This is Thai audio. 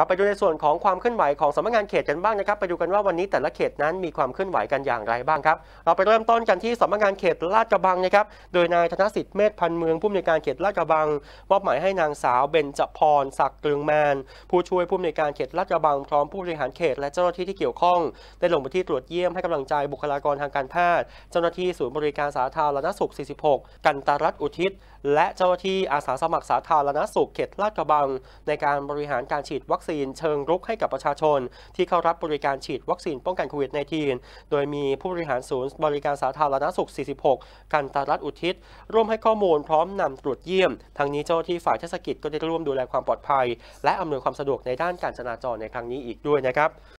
ครับไปดูในส่วนของความเคลื่อนไหวของสำนักงานเขตกันบ้างนะครับ ไปดูกันว่าวันนี้แต่ละเขตนั้นมีความเคลื่อนไหวกันอย่างไรบ้างครับเราไปเริ่มต้นกันที่สำนักงานเขตลาดกระบังนะครับโดยนายธนสิทธิ์เมธพันเมืองผู้อำนวยการเขตลาดกระบังมอบหมายให้นางสาวเบญจพรศักดิ์เรืองแมนผู้ช่วยผู้อำนวยการเขตลาดกระบังพร้อมผู้บริหารเขตและเจ้าหน้าที่ที่เกี่ยวข้อง ได้ลงพื้นที่ตรวจเยี่ยมให้กำลังใจบุคลากรทางการแพทย์เจ้าหน้าที่ศูนย์บริการสาธารณสุข 46 กันตารัตอุทิศและเจ้าหน้าที่อาสาสมัครสาธารณสุขเขตลาดกระบังในการบริหารการฉีดวัคซีนเชิงรุกให้กับประชาชนที่เข้ารับบริการฉีดวัคซีนป้องกันโควิด -19 โดยมีผู้บริหารศูนย์บริการสาธารณสุข 46 กันตารัฐอุทิศ ร่วมให้ข้อมูลพร้อมนำตรวจเยี่ยม ทางนี้เจ้าที่ฝ่ายเทศกิจก็ได้ร่วมดูแลความปลอดภัย และอำนวยความสะดวกในด้านการจราจรในครั้งนี้อีกด้วยนะครับ